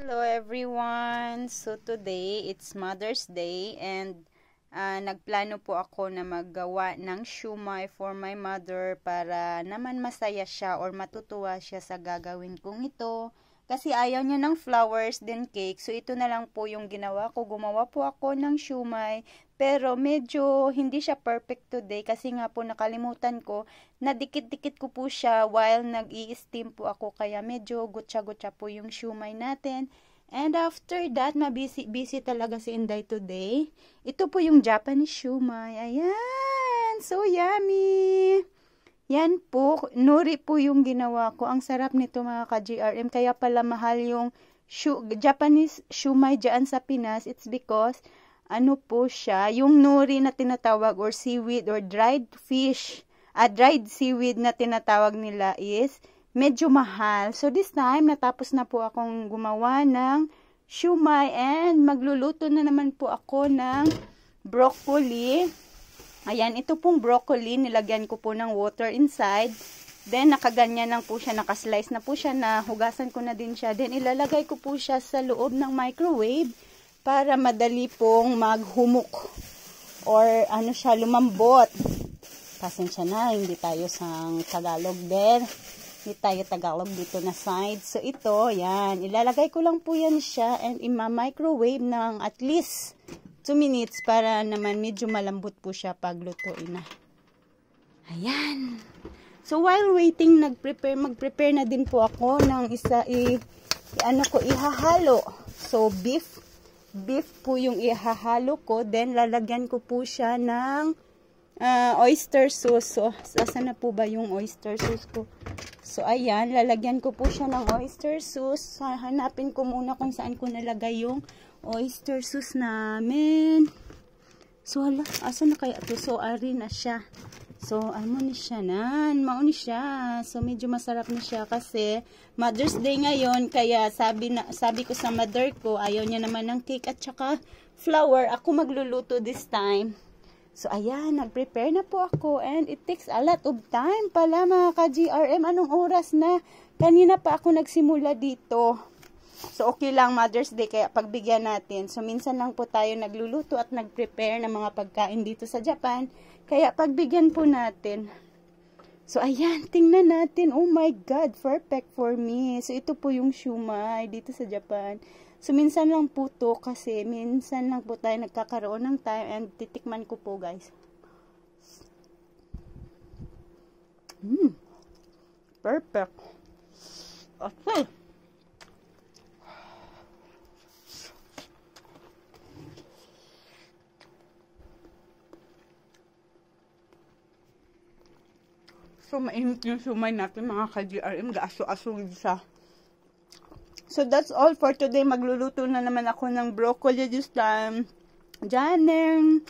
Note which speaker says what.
Speaker 1: Hello everyone! So today, it's Mother's Day and uh, nagplano po ako na maggawa ng shumai for my mother para naman masaya siya or matutuwa siya sa gagawin kong ito kasi ayaw niya ng flowers then cake. So, ito na lang po yung ginawa ko. Gumawa po ako ng shumai. Pero, medyo hindi siya perfect today. Kasi nga po, nakalimutan ko. Nadikit-dikit ko po siya while nag-i-steam po ako. Kaya, medyo gutsa-gutsa po yung shumai natin. And after that, mabisi busy talaga si Inday today. Ito po yung Japanese shumai. Ayan! So yummy! Yan po, nuri po yung ginawa ko. Ang sarap nito mga ka-GRM. Kaya pala mahal yung shu Japanese shumai dyan sa Pinas. It's because, ano po siya, yung nuri na tinatawag or seaweed or dried fish, uh, dried seaweed na tinatawag nila is medyo mahal. So this time, natapos na po akong gumawa ng shumai and magluluto na naman po ako ng broccoli. Ayan, ito pong broccoli, nilagyan ko po ng water inside. Then, nakaganyan lang po siya, nakaslice na po siya, nahugasan ko na din siya. Then, ilalagay ko po siya sa loob ng microwave para madali pong maghumok or ano siya, lumambot. Pasensya na, hindi tayo sa Tagalog there. Hindi tayo Tagalog dito na side. So, ito, yan, ilalagay ko lang po yan siya and ima-microwave ng at least 2 minutes para naman medyo malambot po siya pag lutuin na. Ayan. So while waiting, nag-prepare, mag-prepare na din po ako ng isa i, i ano ko ihahalo. So beef, beef po yung ihahalo ko, then lalagyan ko po siya ng uh, oyster sauce. So, oh, asan na po ba yung oyster sauce ko? So, ayan. Lalagyan ko po siya ng oyster sauce. Hanapin ko muna kung saan ko nalagay yung oyster sauce namin. So, hala. Asan na kaya ito? So, ari na siya. So, ano ni siya na? Mauni siya. So, medyo masarap na siya kasi Mother's Day ngayon. Kaya sabi, na, sabi ko sa mother ko, ayaw niya naman ng cake at saka flour. Ako magluluto this time. So, ayan, nag-prepare na po ako and it takes a lot of time pala mga ka-GRM. Anong oras na? Kanina pa ako nagsimula dito. So, okay lang Mother's Day kaya pagbigyan natin. So, minsan lang po tayo nagluluto at nag-prepare ng mga pagkain dito sa Japan. Kaya pagbigyan po natin. So, ayan, tingnan natin. Oh my God, perfect for me. So, ito po yung shumai dito sa Japan. So, minsan lang po to kasi minsan lang po tayo nagkakaroon ng time and titikman ko po guys. Mmm, perfect. Okay. So, mainit yung sumay natin mga ka-GRM. Gaaso-aso sa So, that's all for today. Magluluto na naman ako ng broccoli this time. Janeng!